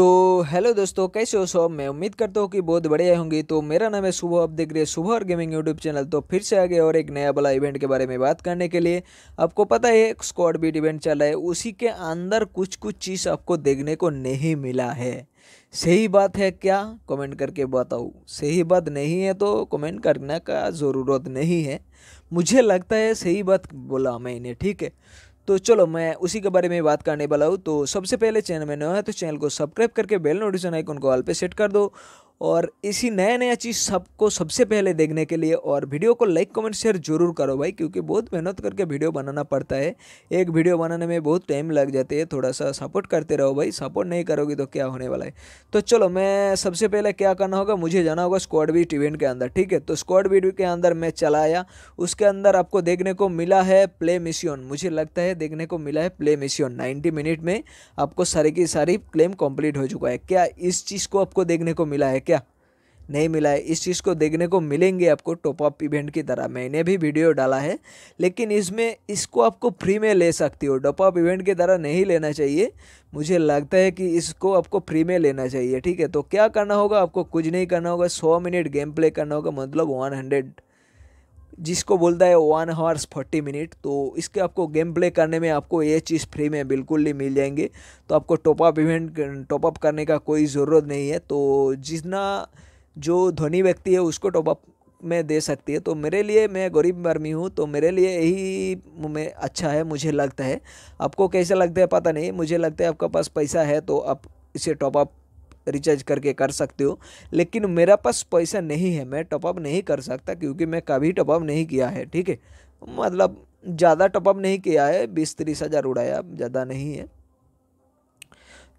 तो हेलो दोस्तों कैसे हो सब मैं उम्मीद करता हूँ कि बहुत बढ़िया होंगी तो मेरा नाम है सुबह आप देख रहे हैं सुबह और गेमिंग यूट्यूब चैनल तो फिर से आगे और एक नया वाला इवेंट के बारे में बात करने के लिए आपको पता है स्क्वाड बीट इवेंट चल रहा है उसी के अंदर कुछ कुछ चीज़ आपको देखने को नहीं मिला है सही बात है क्या कमेंट करके बताओ सही बात नहीं है तो कमेंट करने का ज़रूरत नहीं है मुझे लगता है सही बात बोला मैंने ठीक है तो चलो मैं उसी के बारे में बात करने वाला हूँ तो सबसे पहले चैनल में नया है तो चैनल को सब्सक्राइब करके बेल नोटिफिकेशन आइकन को ऑल पे सेट कर दो और इसी नया नया चीज़ सबको सबसे पहले देखने के लिए और वीडियो को लाइक कमेंट शेयर जरूर करो भाई क्योंकि बहुत मेहनत करके वीडियो बनाना पड़ता है एक वीडियो बनाने में बहुत टाइम लग जाते हैं थोड़ा सा सपोर्ट करते रहो भाई सपोर्ट नहीं करोगे तो क्या होने वाला है तो चलो मैं सबसे पहले क्या करना होगा मुझे जाना होगा स्क्वाड बीट इवेंट के अंदर ठीक है तो स्क्वाड बीट के अंदर मैं चलाया उसके अंदर आपको देखने को मिला है प्ले मिशियन मुझे लगता है देखने को मिला है प्ले मिशियन नाइन्टी मिनट में आपको सारी की सारी क्लेम कम्प्लीट हो चुका है क्या इस चीज़ को आपको देखने को मिला है क्या नहीं मिला है इस चीज़ को देखने को मिलेंगे आपको टॉप अप इवेंट की तरह मैंने भी वीडियो डाला है लेकिन इसमें इसको आपको फ्री में ले सकती हो टॉप अप इवेंट की तरह नहीं लेना चाहिए मुझे लगता है कि इसको आपको फ्री में लेना चाहिए ठीक है तो क्या करना होगा आपको कुछ नहीं करना होगा सौ मिनट गेम प्ले करना होगा मतलब वन हंड्रेड जिसको बोलता है वन हावर्स फोर्टी मिनट तो इसके आपको गेम प्ले करने में आपको ये चीज़ फ्री में बिल्कुल ही मिल जाएंगे तो आपको टॉपअप इवेंट टॉपअप करने का कोई ज़रूरत नहीं है तो जितना जो धोनी व्यक्ति है उसको टॉपअप में दे सकती है तो मेरे लिए मैं गरीब आर्मी हूँ तो मेरे लिए यही में अच्छा है मुझे लगता है आपको कैसा लगता है पता नहीं मुझे लगता है आपका पास पैसा है तो आप इसे टॉपअप रिचार्ज करके कर सकते हो लेकिन मेरा पास पैसा नहीं है मैं टॉपअप नहीं कर सकता क्योंकि मैं कभी टॉपअप नहीं किया है ठीक है मतलब ज़्यादा टॉपअप नहीं किया है बीस तीस हज़ार उड़ाया ज़्यादा नहीं है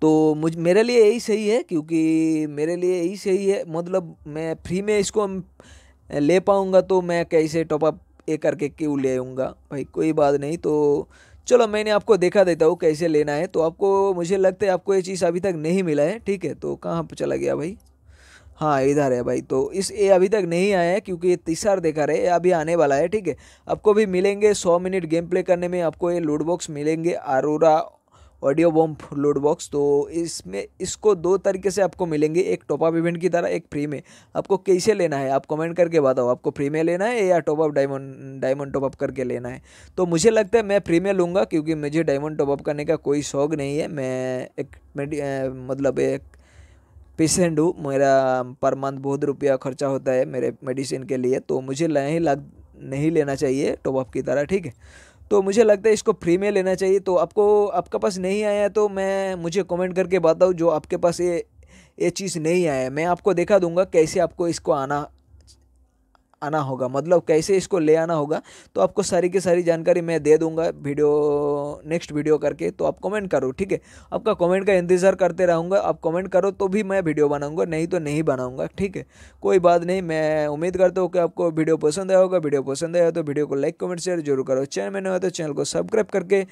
तो मुझ मेरे लिए यही सही है क्योंकि मेरे लिए यही सही है मतलब मैं फ्री में इसको ले पाऊँगा तो मैं कैसे टॉपअप ये करके क्यों ले आऊँगा भाई कोई बात नहीं तो चलो मैंने आपको देखा देता हूँ कैसे लेना है तो आपको मुझे लगता है आपको ये चीज़ अभी तक नहीं मिला है ठीक है तो कहाँ पर चला गया भाई हाँ इधर है भाई तो इस ये अभी तक नहीं आया है क्योंकि ये तीसरा देखा रहे अभी आने वाला है ठीक है आपको भी मिलेंगे सौ मिनट गेम प्ले करने में आपको ये लूडबॉक्स बॉक्स मिलेंगे aurora audio bomb load box तो इसमें इसको दो तरीके से आपको मिलेंगे एक टॉपअप इवेंट की तरह एक फ्री में आपको कैसे लेना है आप कमेंट करके बताओ आपको फ्री में लेना है या टॉपअप डायमंड डायमंड टॉपअप करके लेना है तो मुझे लगता है मैं फ्री में लूँगा क्योंकि मुझे डायमंड टॉपअप करने का कोई शौक नहीं है मैं एक मतलब एक पेशेंट हूँ मेरा पर मंथ बहुत रुपया खर्चा होता है मेरे मेडिसिन के लिए तो मुझे नहीं लग नहीं लेना चाहिए टॉपअप की तरह ठीक है तो मुझे लगता है इसको फ्री में लेना चाहिए तो आपको आपके पास नहीं आया तो मैं मुझे कमेंट करके बताऊँ जो आपके पास ये ये चीज़ नहीं आया मैं आपको देखा दूंगा कैसे आपको इसको आना आना होगा मतलब कैसे इसको ले आना होगा तो आपको सारी की सारी जानकारी मैं दे दूंगा वीडियो नेक्स्ट वीडियो करके तो आप कमेंट करो ठीक है आपका कमेंट का इंतज़ार करते रहूँगा आप कमेंट करो तो भी मैं वीडियो बनाऊँगा नहीं तो नहीं बनाऊँगा ठीक है कोई बात नहीं मैं उम्मीद करता हूँ कि आपको वीडियो पसंद आया होगा वीडियो पसंद आया तो वीडियो को लाइक कमेंट शेयर जरूर करो चैनल में नहीं हो तो चैनल को सब्सक्राइब करके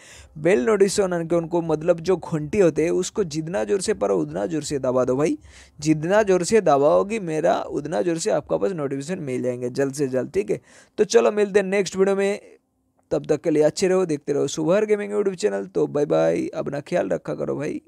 बेल नोटिफिकेशन आन के उनको मतलब जो घंटी होते हैं उसको जितना जोर से पारो उतना जोर से दबा दो भाई जितना जोर से दबाओगी मेरा उतना जोर से आपका पास नोटिफिकेशन मिल जाएंगे जल्द से जल्द ठीक है तो चलो मिलते हैं नेक्स्ट वीडियो में तब तक के लिए अच्छे रहो देखते रहो सुबह गेमिंग यूट्यूब चैनल तो बाय बाय अपना ख्याल रखा करो भाई